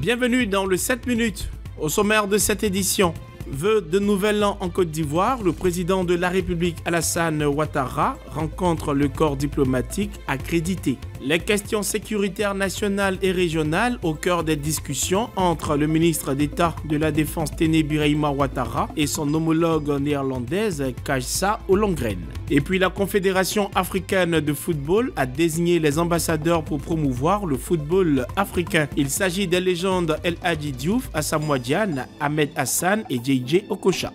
Bienvenue dans le 7 minutes. Au sommaire de cette édition, vœux de nouvel an en Côte d'Ivoire, le président de la République Alassane Ouattara rencontre le corps diplomatique accrédité. Les questions sécuritaires nationales et régionales au cœur des discussions entre le ministre d'État de la Défense Téné Ouattara et son homologue néerlandaise Kajsa O'Longren. Et puis la Confédération africaine de football a désigné les ambassadeurs pour promouvoir le football africain. Il s'agit des légendes El Hadji Diouf, Asamoah Diane, Ahmed Hassan et JJ Okocha.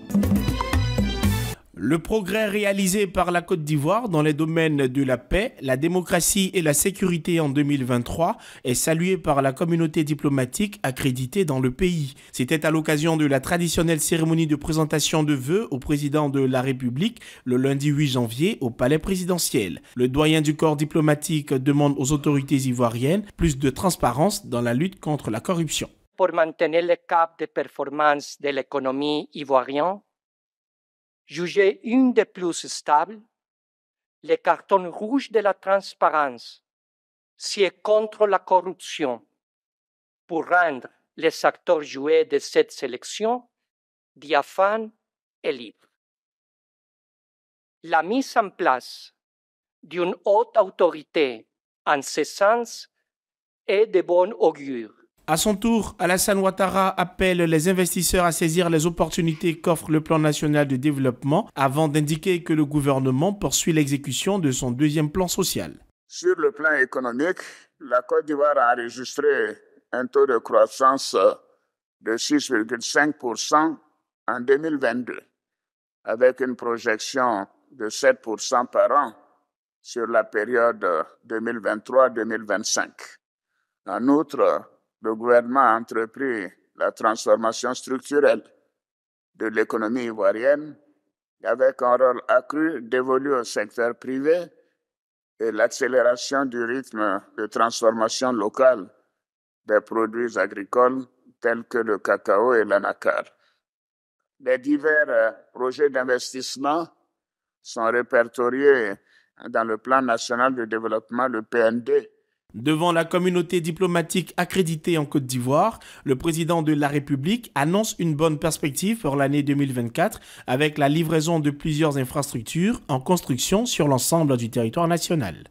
Le progrès réalisé par la Côte d'Ivoire dans les domaines de la paix, la démocratie et la sécurité en 2023 est salué par la communauté diplomatique accréditée dans le pays. C'était à l'occasion de la traditionnelle cérémonie de présentation de vœux au président de la République le lundi 8 janvier au palais présidentiel. Le doyen du corps diplomatique demande aux autorités ivoiriennes plus de transparence dans la lutte contre la corruption. Pour maintenir le cap de performance de l'économie ivoirienne, Jugé une des plus stables, le carton rouge de la transparence, si est contre la corruption, pour rendre les acteurs joués de cette sélection diaphane et libre. La mise en place d'une haute autorité en ce sens est de bon augure. À son tour, Alassane Ouattara appelle les investisseurs à saisir les opportunités qu'offre le plan national de développement avant d'indiquer que le gouvernement poursuit l'exécution de son deuxième plan social. Sur le plan économique, la Côte d'Ivoire a enregistré un taux de croissance euh, de 6,5% en 2022, avec une projection de 7% par an sur la période 2023-2025. Euh, en outre, le gouvernement a entrepris la transformation structurelle de l'économie ivoirienne avec un rôle accru dévolu au secteur privé et l'accélération du rythme de transformation locale des produits agricoles tels que le cacao et l'anacar. Les divers euh, projets d'investissement sont répertoriés dans le plan national de développement, le PND, Devant la communauté diplomatique accréditée en Côte d'Ivoire, le président de la République annonce une bonne perspective pour l'année 2024 avec la livraison de plusieurs infrastructures en construction sur l'ensemble du territoire national.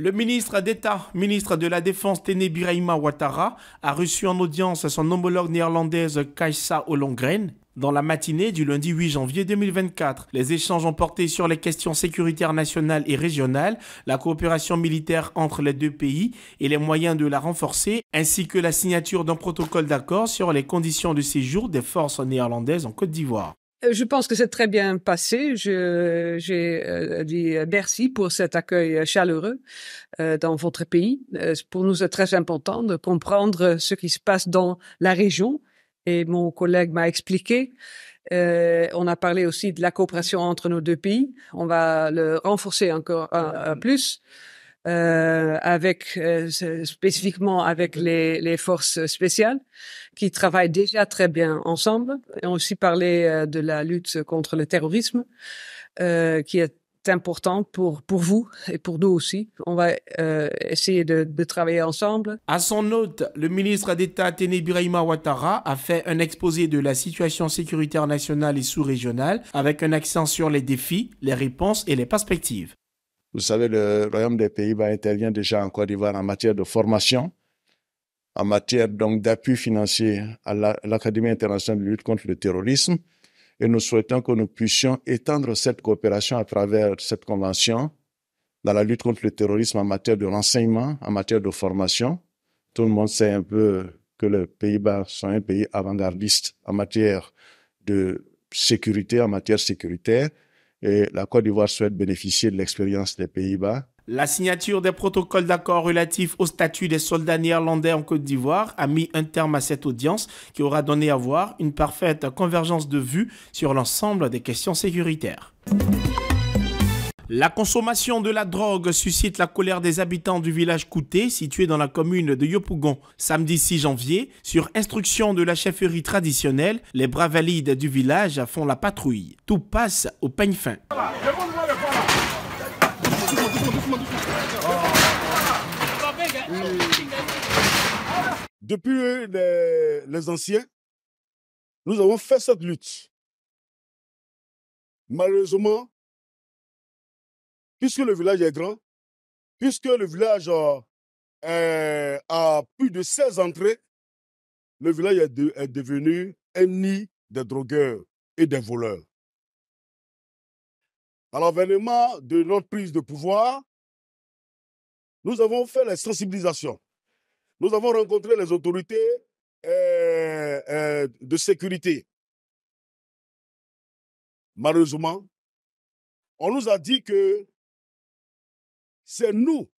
Le ministre d'État, ministre de la Défense Tene Ouattara, a reçu en audience son homologue néerlandaise Kaisa Ollongren. Dans la matinée du lundi 8 janvier 2024, les échanges ont porté sur les questions sécuritaires nationales et régionales, la coopération militaire entre les deux pays et les moyens de la renforcer, ainsi que la signature d'un protocole d'accord sur les conditions de séjour des forces néerlandaises en Côte d'Ivoire. Euh, je pense que c'est très bien passé. Je, j'ai euh, dit euh, merci pour cet accueil chaleureux euh, dans votre pays. pour nous, c'est très important de comprendre ce qui se passe dans la région. Et mon collègue m'a expliqué. on a parlé aussi de la coopération entre nos deux pays. On va le renforcer encore un, un plus euh, avec euh, spécifiquement avec les, forces spéciales qui travaillent déjà très bien ensemble. Et on aussi parlé euh, de la lutte contre le terrorisme euh, qui est importante pour, pour vous et pour nous aussi. On va essayer de, travailler ensemble. À son hôte, le ministre d'État Tene Ouattara a fait un exposé de la situation sécuritaire nationale et sous-régionale avec un accent sur les défis, les réponses et les perspectives. Vous savez, le Royaume des Pays-Bas intervient déjà en Côte d'Ivoire en matière de formation, en matière donc d'appui financier à l'Académie internationale de lutte contre le terrorisme. Et nous souhaitons que nous puissions étendre cette coopération à travers cette convention dans la lutte contre le terrorisme en matière de renseignement, en matière de formation. Tout le monde sait un peu que les Pays-Bas sont un pays avant-gardiste en matière de sécurité, en matière sécuritaire et la Côte d'Ivoire souhaite bénéficier de l'expérience des Pays-Bas. La signature des protocoles d'accord relatifs au statut des soldats néerlandais en Côte d'Ivoire a mis un terme à cette audience qui aura donné à voir une parfaite convergence de vues sur l'ensemble des questions sécuritaires. La consommation de la drogue suscite la colère des habitants du village Couté, situé dans la commune de Yopougon. Samedi 6 janvier, sur instruction de la chefferie traditionnelle, les bras valides du village font la patrouille. Tout passe au peigne fin. Depuis euh, les, les anciens, nous avons fait cette lutte. Malheureusement, puisque le village est grand, puisque le village euh, euh, a plus de 16 entrées, le village est, devenu un nid des drogueurs et des voleurs. À l'avènement de notre prise de pouvoir, nous avons fait la sensibilisation. Nous avons rencontré les autorités euh, de sécurité. Malheureusement, on nous a dit que c'est nous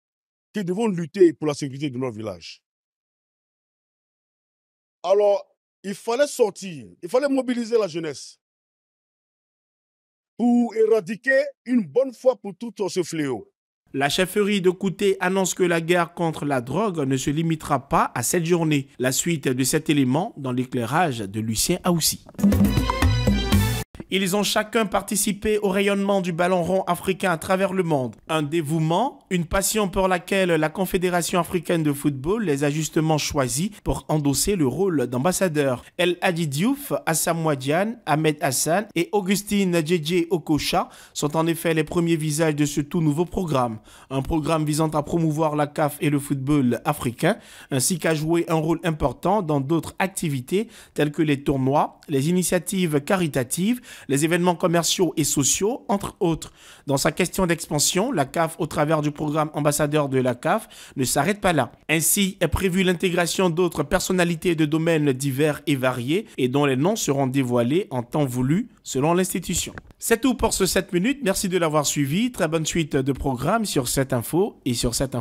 qui devons lutter pour la sécurité de nos village. Alors, il fallait sortir, il fallait mobiliser la jeunesse pour éradiquer une bonne fois pour toutes ce fléau. La chefferie de Couté annonce que la guerre contre la drogue ne se limitera pas à cette journée. La suite de cet élément dans l'éclairage de Lucien Aoussi. Ils ont chacun participé au rayonnement du ballon rond africain à travers le monde. Un dévouement, une passion pour laquelle la Confédération africaine de football les a justement choisis pour endosser le rôle d'ambassadeur. El Hadi Diouf, Assam Wadian, Ahmed Hassan et Augustine Djedje Okocha sont en effet les premiers visages de ce tout nouveau programme. Un programme visant à promouvoir la CAF et le football africain, ainsi qu'à jouer un rôle important dans d'autres activités telles que les tournois, les initiatives caritatives, les événements commerciaux et sociaux, entre autres. Dans sa question d'expansion, la CAF, au travers du programme ambassadeur de la CAF, ne s'arrête pas là. Ainsi est prévue l'intégration d'autres personnalités de domaines divers et variés et dont les noms seront dévoilés en temps voulu selon l'institution. C'est tout pour ce 7 minutes. Merci de l'avoir suivi. Très bonne suite de programme sur cette info et sur cette